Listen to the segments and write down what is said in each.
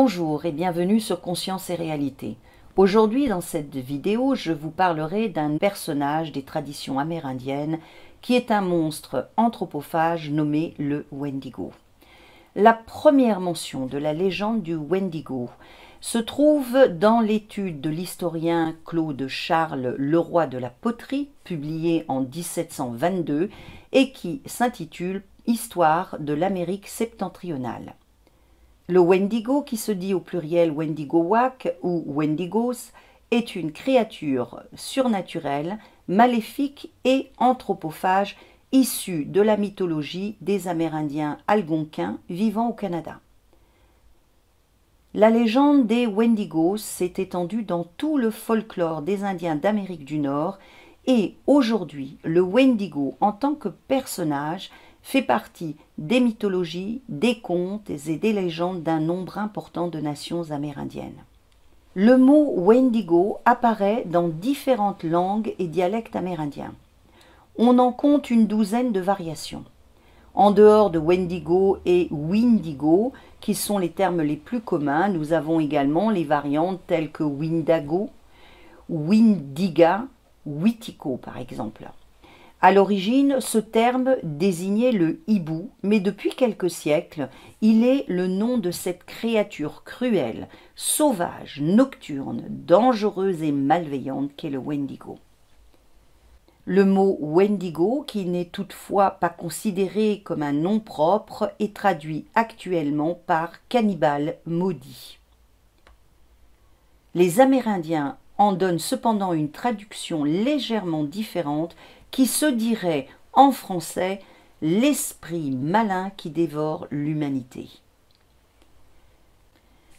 Bonjour et bienvenue sur Conscience et Réalité. Aujourd'hui, dans cette vidéo, je vous parlerai d'un personnage des traditions amérindiennes qui est un monstre anthropophage nommé le Wendigo. La première mention de la légende du Wendigo se trouve dans l'étude de l'historien Claude Charles Leroy de la Poterie, publiée en 1722, et qui s'intitule Histoire de l'Amérique septentrionale. Le Wendigo, qui se dit au pluriel Wendigowak ou Wendigos, est une créature surnaturelle, maléfique et anthropophage issue de la mythologie des Amérindiens algonquins vivant au Canada. La légende des Wendigos s'est étendue dans tout le folklore des Indiens d'Amérique du Nord et aujourd'hui le Wendigo en tant que personnage fait partie des mythologies, des contes et des légendes d'un nombre important de nations amérindiennes. Le mot Wendigo apparaît dans différentes langues et dialectes amérindiens. On en compte une douzaine de variations. En dehors de Wendigo et Windigo, qui sont les termes les plus communs, nous avons également les variantes telles que Windago, Windiga, Witico par exemple. À l'origine, ce terme désignait le hibou, mais depuis quelques siècles, il est le nom de cette créature cruelle, sauvage, nocturne, dangereuse et malveillante qu'est le Wendigo. Le mot Wendigo, qui n'est toutefois pas considéré comme un nom propre, est traduit actuellement par cannibale maudit. Les Amérindiens en donnent cependant une traduction légèrement différente qui se dirait en français l'esprit malin qui dévore l'humanité.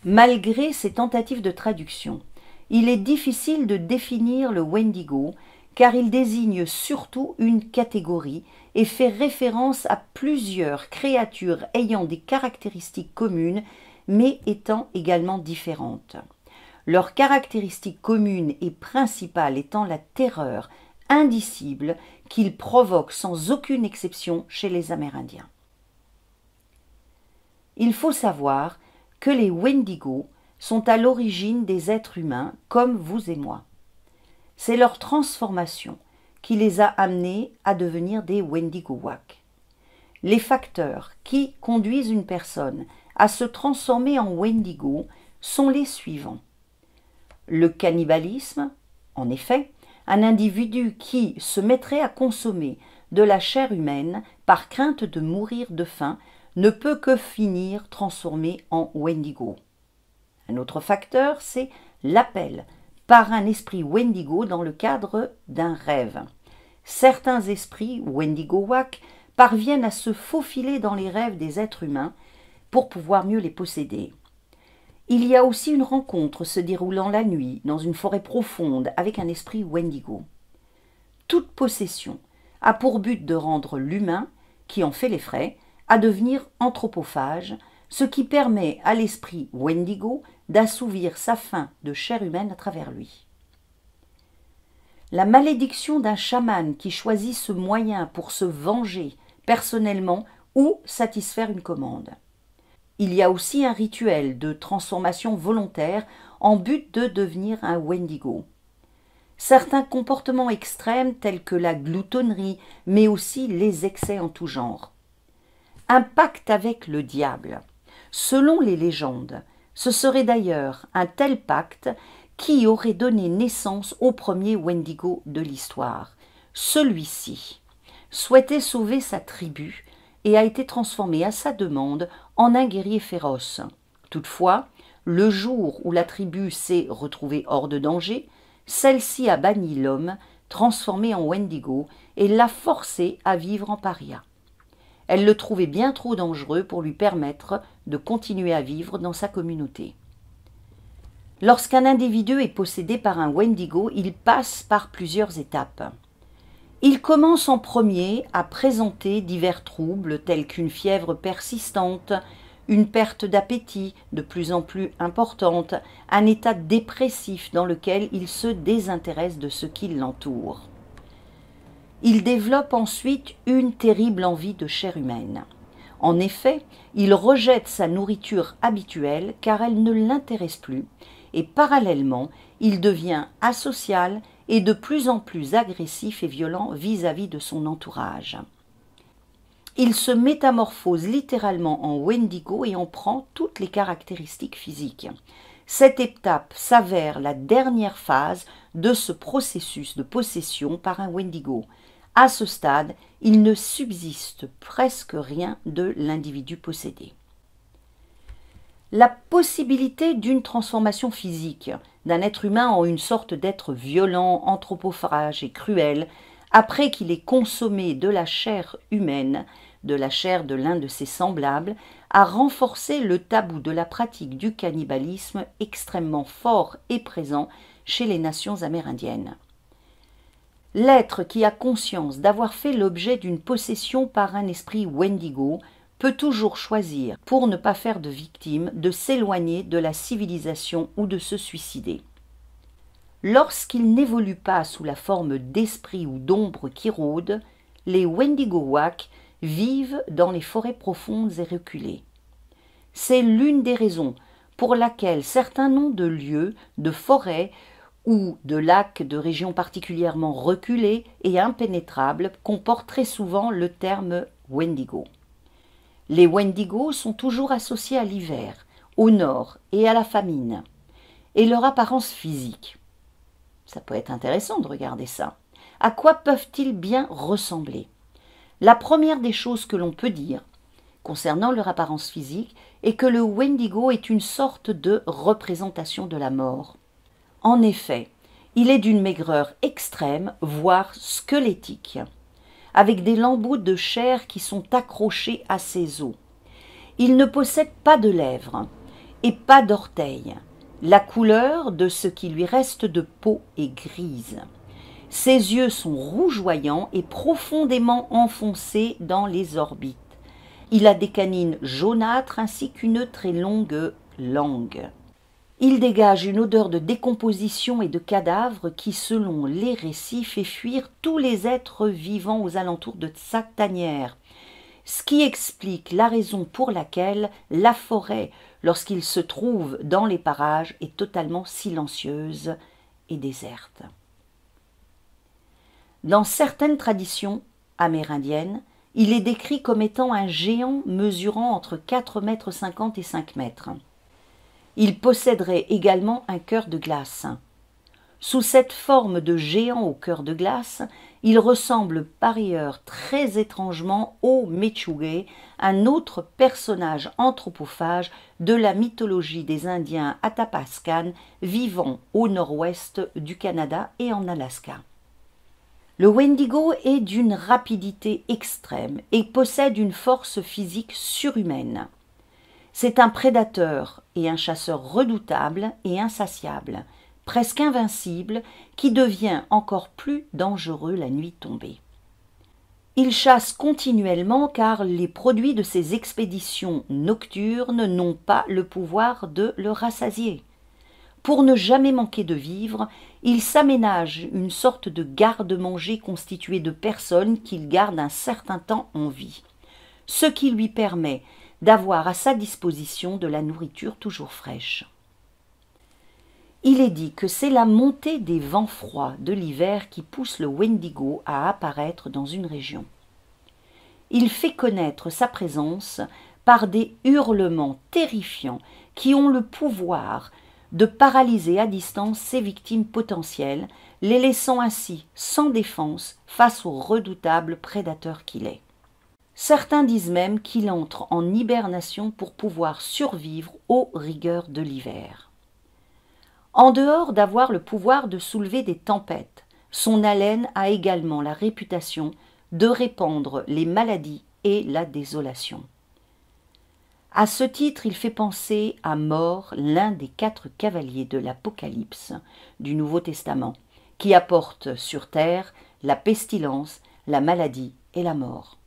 Malgré ces tentatives de traduction, il est difficile de définir le Wendigo car il désigne surtout une catégorie et fait référence à plusieurs créatures ayant des caractéristiques communes mais étant également différentes. Leur caractéristique commune et principale étant la terreur, indicible qu'il provoque sans aucune exception chez les Amérindiens. Il faut savoir que les Wendigo sont à l'origine des êtres humains comme vous et moi. C'est leur transformation qui les a amenés à devenir des Wendigo Wendigoac. Les facteurs qui conduisent une personne à se transformer en Wendigo sont les suivants. Le cannibalisme, en effet, un individu qui se mettrait à consommer de la chair humaine par crainte de mourir de faim ne peut que finir transformé en Wendigo. Un autre facteur, c'est l'appel par un esprit Wendigo dans le cadre d'un rêve. Certains esprits Wendigo-Wak parviennent à se faufiler dans les rêves des êtres humains pour pouvoir mieux les posséder. Il y a aussi une rencontre se déroulant la nuit dans une forêt profonde avec un esprit Wendigo. Toute possession a pour but de rendre l'humain, qui en fait les frais, à devenir anthropophage, ce qui permet à l'esprit Wendigo d'assouvir sa faim de chair humaine à travers lui. La malédiction d'un chaman qui choisit ce moyen pour se venger personnellement ou satisfaire une commande. Il y a aussi un rituel de transformation volontaire en but de devenir un Wendigo. Certains comportements extrêmes tels que la gloutonnerie, mais aussi les excès en tout genre. Un pacte avec le diable. Selon les légendes, ce serait d'ailleurs un tel pacte qui aurait donné naissance au premier Wendigo de l'histoire. Celui-ci souhaitait sauver sa tribu et a été transformé à sa demande en un guerrier féroce. Toutefois, le jour où la tribu s'est retrouvée hors de danger, celle-ci a banni l'homme, transformé en Wendigo, et l'a forcé à vivre en paria. Elle le trouvait bien trop dangereux pour lui permettre de continuer à vivre dans sa communauté. Lorsqu'un individu est possédé par un Wendigo, il passe par plusieurs étapes. Il commence en premier à présenter divers troubles tels qu'une fièvre persistante, une perte d'appétit de plus en plus importante, un état dépressif dans lequel il se désintéresse de ce qui l'entoure. Il développe ensuite une terrible envie de chair humaine. En effet, il rejette sa nourriture habituelle car elle ne l'intéresse plus, et parallèlement, il devient asocial et de plus en plus agressif et violent vis-à-vis de son entourage. Il se métamorphose littéralement en Wendigo et en prend toutes les caractéristiques physiques. Cette étape s'avère la dernière phase de ce processus de possession par un Wendigo. À ce stade, il ne subsiste presque rien de l'individu possédé la possibilité d'une transformation physique, d'un être humain en une sorte d'être violent, anthropophage et cruel, après qu'il ait consommé de la chair humaine, de la chair de l'un de ses semblables, a renforcé le tabou de la pratique du cannibalisme extrêmement fort et présent chez les nations amérindiennes. L'être qui a conscience d'avoir fait l'objet d'une possession par un esprit wendigo peut toujours choisir, pour ne pas faire de victime, de s'éloigner de la civilisation ou de se suicider. Lorsqu'ils n'évoluent pas sous la forme d'esprit ou d'ombre qui rôde, les Wendigowak vivent dans les forêts profondes et reculées. C'est l'une des raisons pour laquelle certains noms de lieux, de forêts ou de lacs de régions particulièrement reculées et impénétrables comportent très souvent le terme Wendigo. Les Wendigos sont toujours associés à l'hiver, au nord et à la famine, et leur apparence physique. Ça peut être intéressant de regarder ça. À quoi peuvent-ils bien ressembler La première des choses que l'on peut dire concernant leur apparence physique est que le Wendigo est une sorte de représentation de la mort. En effet, il est d'une maigreur extrême, voire squelettique avec des lambeaux de chair qui sont accrochés à ses os. Il ne possède pas de lèvres et pas d'orteils. La couleur de ce qui lui reste de peau est grise. Ses yeux sont rougeoyants et profondément enfoncés dans les orbites. Il a des canines jaunâtres ainsi qu'une très longue langue. Il dégage une odeur de décomposition et de cadavre qui, selon les récits, fait fuir tous les êtres vivants aux alentours de sa tanière. Ce qui explique la raison pour laquelle la forêt, lorsqu'il se trouve dans les parages, est totalement silencieuse et déserte. Dans certaines traditions amérindiennes, il est décrit comme étant un géant mesurant entre 4,50 mètres et 5 mètres il posséderait également un cœur de glace. Sous cette forme de géant au cœur de glace, il ressemble par ailleurs très étrangement au Mechugé, un autre personnage anthropophage de la mythologie des Indiens Atapascan vivant au nord-ouest du Canada et en Alaska. Le Wendigo est d'une rapidité extrême et possède une force physique surhumaine. C'est un prédateur et un chasseur redoutable et insatiable, presque invincible, qui devient encore plus dangereux la nuit tombée. Il chasse continuellement car les produits de ses expéditions nocturnes n'ont pas le pouvoir de le rassasier. Pour ne jamais manquer de vivre, il s'aménage une sorte de garde-manger constitué de personnes qu'il garde un certain temps en vie, ce qui lui permet d'avoir à sa disposition de la nourriture toujours fraîche. Il est dit que c'est la montée des vents froids de l'hiver qui pousse le Wendigo à apparaître dans une région. Il fait connaître sa présence par des hurlements terrifiants qui ont le pouvoir de paralyser à distance ses victimes potentielles, les laissant ainsi sans défense face au redoutable prédateur qu'il est. Certains disent même qu'il entre en hibernation pour pouvoir survivre aux rigueurs de l'hiver. En dehors d'avoir le pouvoir de soulever des tempêtes, son haleine a également la réputation de répandre les maladies et la désolation. À ce titre, il fait penser à Mort, l'un des quatre cavaliers de l'Apocalypse du Nouveau Testament, qui apporte sur terre la pestilence, la maladie et la mort.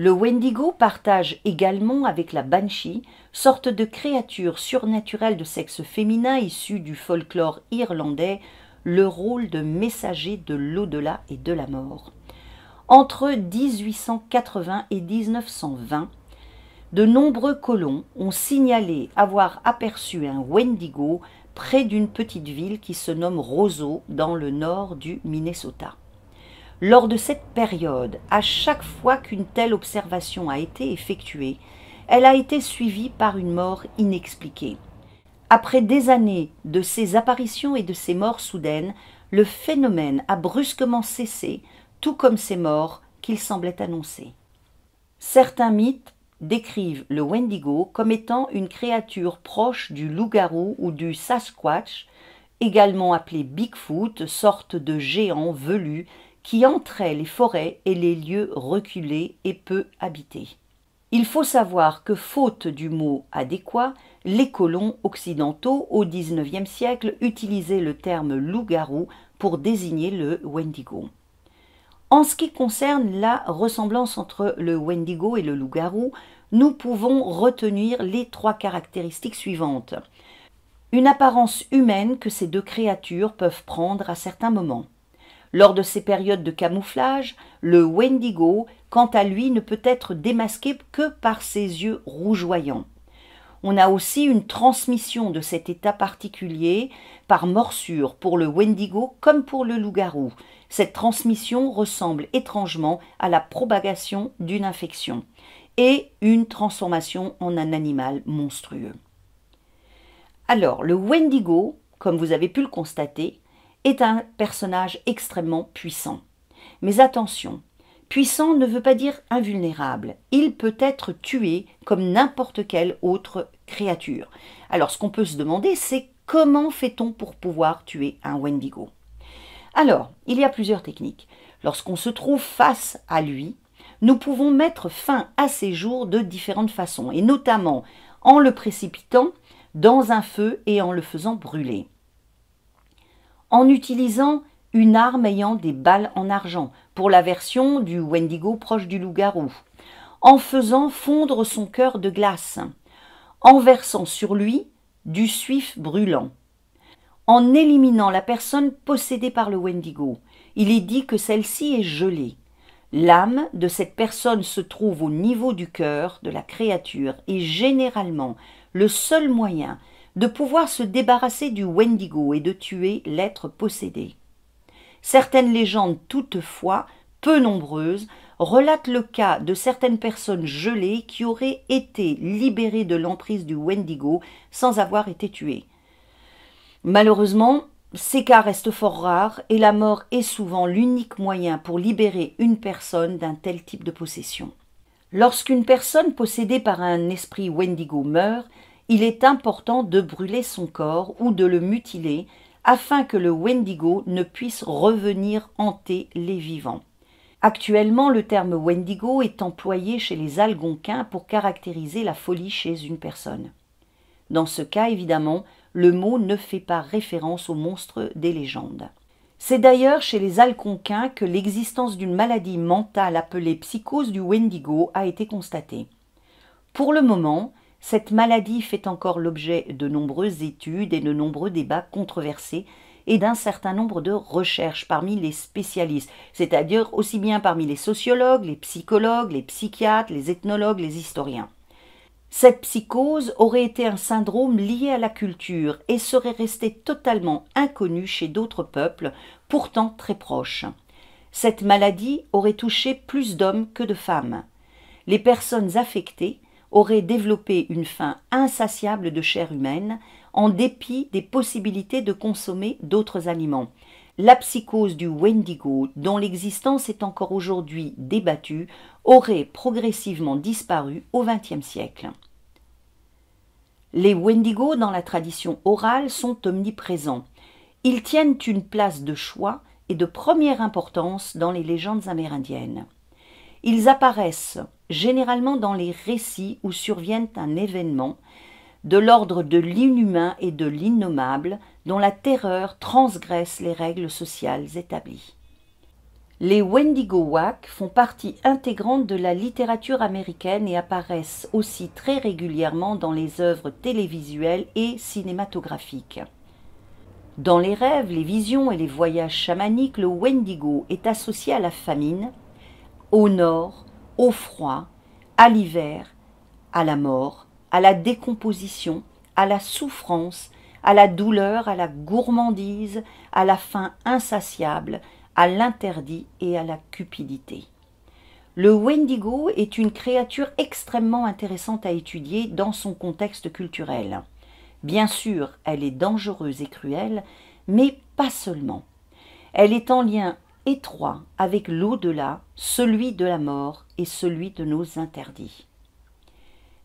Le Wendigo partage également avec la Banshee, sorte de créature surnaturelle de sexe féminin issue du folklore irlandais, le rôle de messager de l'au-delà et de la mort. Entre 1880 et 1920, de nombreux colons ont signalé avoir aperçu un Wendigo près d'une petite ville qui se nomme Roseau dans le nord du Minnesota. Lors de cette période, à chaque fois qu'une telle observation a été effectuée, elle a été suivie par une mort inexpliquée. Après des années de ces apparitions et de ces morts soudaines, le phénomène a brusquement cessé, tout comme ces morts qu'il semblait annoncer. Certains mythes décrivent le Wendigo comme étant une créature proche du loup-garou ou du Sasquatch, également appelé Bigfoot, sorte de géant velu qui entraient les forêts et les lieux reculés et peu habités. Il faut savoir que, faute du mot adéquat, les colons occidentaux au XIXe siècle utilisaient le terme loup-garou pour désigner le Wendigo. En ce qui concerne la ressemblance entre le Wendigo et le loup-garou, nous pouvons retenir les trois caractéristiques suivantes. Une apparence humaine que ces deux créatures peuvent prendre à certains moments. Lors de ces périodes de camouflage, le Wendigo, quant à lui, ne peut être démasqué que par ses yeux rougeoyants. On a aussi une transmission de cet état particulier par morsure pour le Wendigo comme pour le loup-garou. Cette transmission ressemble étrangement à la propagation d'une infection et une transformation en un animal monstrueux. Alors, le Wendigo, comme vous avez pu le constater, est un personnage extrêmement puissant. Mais attention, puissant ne veut pas dire invulnérable. Il peut être tué comme n'importe quelle autre créature. Alors ce qu'on peut se demander, c'est comment fait-on pour pouvoir tuer un Wendigo Alors, il y a plusieurs techniques. Lorsqu'on se trouve face à lui, nous pouvons mettre fin à ses jours de différentes façons, et notamment en le précipitant dans un feu et en le faisant brûler en utilisant une arme ayant des balles en argent, pour la version du Wendigo proche du loup-garou, en faisant fondre son cœur de glace, en versant sur lui du suif brûlant, en éliminant la personne possédée par le Wendigo. Il est dit que celle-ci est gelée. L'âme de cette personne se trouve au niveau du cœur de la créature et généralement le seul moyen de pouvoir se débarrasser du Wendigo et de tuer l'être possédé. Certaines légendes, toutefois, peu nombreuses, relatent le cas de certaines personnes gelées qui auraient été libérées de l'emprise du Wendigo sans avoir été tuées. Malheureusement, ces cas restent fort rares et la mort est souvent l'unique moyen pour libérer une personne d'un tel type de possession. Lorsqu'une personne possédée par un esprit Wendigo meurt, il est important de brûler son corps ou de le mutiler afin que le Wendigo ne puisse revenir hanter les vivants. Actuellement, le terme Wendigo est employé chez les Algonquins pour caractériser la folie chez une personne. Dans ce cas, évidemment, le mot ne fait pas référence au monstre des légendes. C'est d'ailleurs chez les Algonquins que l'existence d'une maladie mentale appelée psychose du Wendigo a été constatée. Pour le moment, cette maladie fait encore l'objet de nombreuses études et de nombreux débats controversés et d'un certain nombre de recherches parmi les spécialistes, c'est-à-dire aussi bien parmi les sociologues, les psychologues, les psychiatres, les ethnologues, les historiens. Cette psychose aurait été un syndrome lié à la culture et serait restée totalement inconnue chez d'autres peuples, pourtant très proches. Cette maladie aurait touché plus d'hommes que de femmes. Les personnes affectées aurait développé une faim insatiable de chair humaine, en dépit des possibilités de consommer d'autres aliments. La psychose du Wendigo, dont l'existence est encore aujourd'hui débattue, aurait progressivement disparu au XXe siècle. Les Wendigos, dans la tradition orale, sont omniprésents. Ils tiennent une place de choix et de première importance dans les légendes amérindiennes. Ils apparaissent généralement dans les récits où surviennent un événement de l'ordre de l'inhumain et de l'innommable dont la terreur transgresse les règles sociales établies. Les Wendigo Wacks font partie intégrante de la littérature américaine et apparaissent aussi très régulièrement dans les œuvres télévisuelles et cinématographiques. Dans les rêves, les visions et les voyages chamaniques, le Wendigo est associé à la famine, au nord, au froid, à l'hiver, à la mort, à la décomposition, à la souffrance, à la douleur, à la gourmandise, à la faim insatiable, à l'interdit et à la cupidité. Le Wendigo est une créature extrêmement intéressante à étudier dans son contexte culturel. Bien sûr, elle est dangereuse et cruelle, mais pas seulement. Elle est en lien étroit avec l'au-delà, celui de la mort et celui de nos interdits.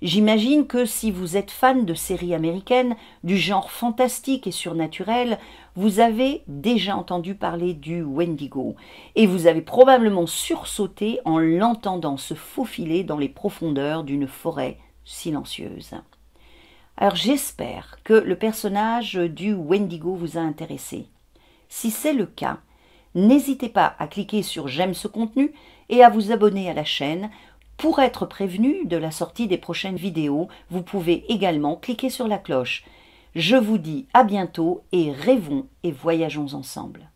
J'imagine que si vous êtes fan de séries américaines du genre fantastique et surnaturel, vous avez déjà entendu parler du Wendigo et vous avez probablement sursauté en l'entendant se faufiler dans les profondeurs d'une forêt silencieuse. Alors j'espère que le personnage du Wendigo vous a intéressé. Si c'est le cas, n'hésitez pas à cliquer sur j'aime ce contenu et à vous abonner à la chaîne. Pour être prévenu de la sortie des prochaines vidéos, vous pouvez également cliquer sur la cloche. Je vous dis à bientôt et rêvons et voyageons ensemble.